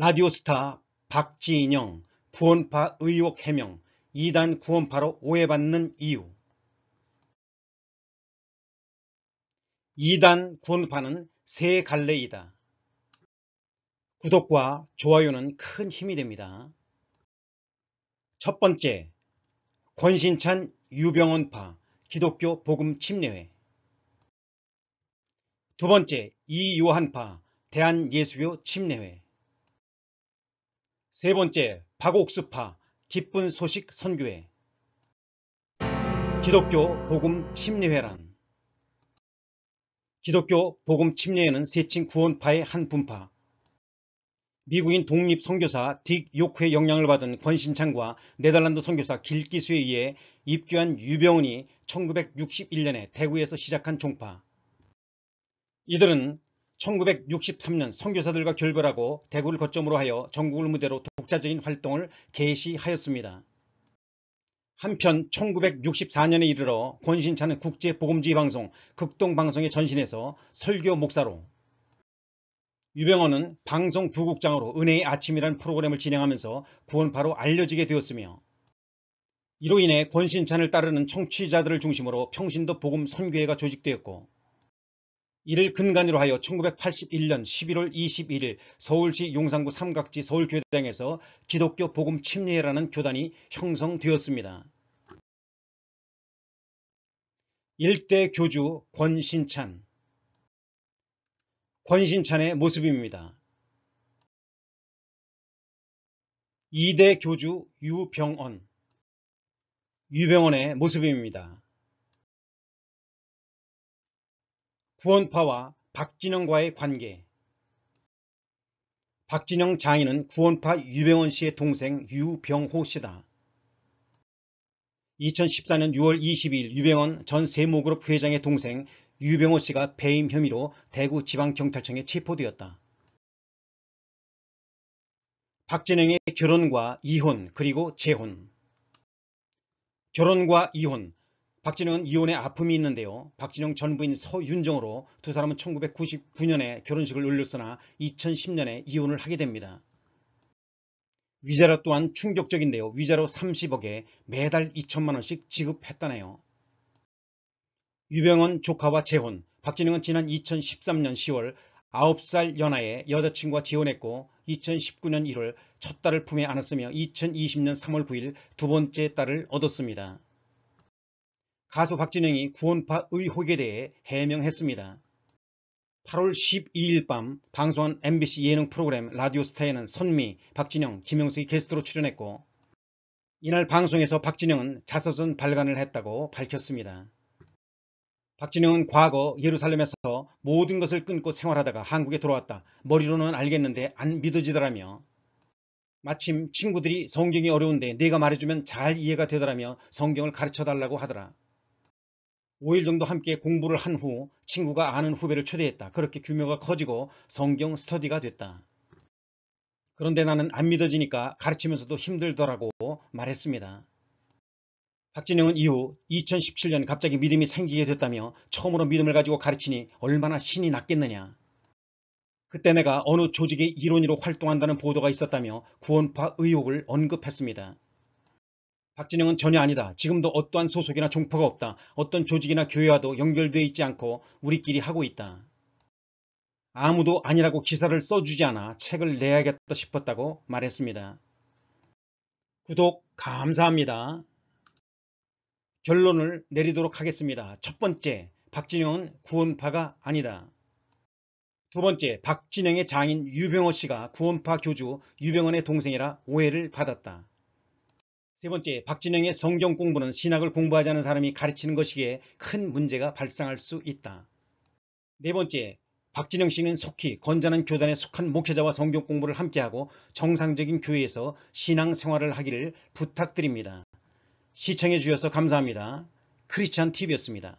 라디오스타, 박지인영, 구원파 의혹 해명, 2단 구원파로 오해받는 이유 2단 구원파는 세 갈래이다. 구독과 좋아요는 큰 힘이 됩니다. 첫 번째, 권신찬 유병원파 기독교 복음 침례회 두 번째, 이요한파 대한예수교 침례회 세 번째, 박옥수파 기쁜 소식 선교회 기독교 복음 침례회란 기독교 복음 침례회는 세친 구원파의 한 분파 미국인 독립 선교사 딕 요크의 영향을 받은 권신창과 네덜란드 선교사 길기수에 의해 입교한 유병훈이 1961년에 대구에서 시작한 종파 이들은 1963년 선교사들과 결별하고 대구를 거점으로 하여 전국을 무대로 독자적인 활동을 개시하였습니다. 한편 1964년에 이르러 권신찬은 국제보금주의 방송 극동방송에 전신해서 설교 목사로 유병헌은 방송 부국장으로 은혜의 아침이라는 프로그램을 진행하면서 구원파로 알려지게 되었으며 이로 인해 권신찬을 따르는 청취자들을 중심으로 평신도 복음 선교회가 조직되었고 이를 근간으로 하여 1981년 11월 21일 서울시 용산구 삼각지 서울교회당에서 기독교 복음 침례회라는 교단이 형성되었습니다. 일대 교주 권신찬 권신찬의 모습입니다. 2대 교주 유병언 유병언의 모습입니다. 구원파와 박진영과의 관계 박진영 장인은 구원파 유병원 씨의 동생 유병호 씨다. 2014년 6월 22일 유병원 전 세무그룹 회장의 동생 유병호 씨가 배임 혐의로 대구지방경찰청에 체포되었다. 박진영의 결혼과 이혼 그리고 재혼 결혼과 이혼 박진영은 이혼의 아픔이 있는데요. 박진영 전 부인 서윤정으로 두 사람은 1999년에 결혼식을 올렸으나 2010년에 이혼을 하게 됩니다. 위자료 또한 충격적인데요. 위자료 30억에 매달 2천만원씩 지급했다네요. 유병헌 조카와 재혼 박진영은 지난 2013년 10월 9살 연하의 여자친구와 재혼했고 2019년 1월 첫 딸을 품에 안았으며 2020년 3월 9일 두 번째 딸을 얻었습니다. 가수 박진영이 구원파 의혹에 대해 해명했습니다. 8월 12일 밤 방송한 MBC 예능 프로그램 라디오스타에는 선미, 박진영, 김영숙이 게스트로 출연했고 이날 방송에서 박진영은 자서전 발간을 했다고 밝혔습니다. 박진영은 과거 예루살렘에서 모든 것을 끊고 생활하다가 한국에 돌아왔다. 머리로는 알겠는데 안 믿어지더라며 마침 친구들이 성경이 어려운데 내가 말해주면 잘 이해가 되더라며 성경을 가르쳐달라고 하더라. 5일 정도 함께 공부를 한 후 친구가 아는 후배를 초대했다. 그렇게 규모가 커지고 성경 스터디가 됐다. 그런데 나는 안 믿어지니까 가르치면서도 힘들더라고 말했습니다. 박진영은 이후 2017년 갑자기 믿음이 생기게 됐다며 처음으로 믿음을 가지고 가르치니 얼마나 신이 났겠느냐. 그때 내가 어느 조직의 이론으로 활동한다는 보도가 있었다며 구원파 의혹을 언급했습니다. 박진영은 전혀 아니다. 지금도 어떠한 소속이나 종파가 없다. 어떤 조직이나 교회와도 연결되어 있지 않고 우리끼리 하고 있다. 아무도 아니라고 기사를 써주지 않아 책을 내야겠다 싶었다고 말했습니다. 구독 감사합니다. 결론을 내리도록 하겠습니다. 첫 번째, 박진영은 구원파가 아니다. 두 번째, 박진영의 장인 유병호 씨가 구원파 교주 유병원의 동생이라 오해를 받았다. 세 번째, 박진영의 성경 공부는 신학을 공부하지 않은 사람이 가르치는 것이기에 큰 문제가 발생할 수 있다. 네 번째, 박진영 씨는 속히 건전한 교단에 속한 목회자와 성경 공부를 함께하고 정상적인 교회에서 신앙 생활을 하기를 부탁드립니다. 시청해 주셔서 감사합니다. 크리스찬 TV였습니다.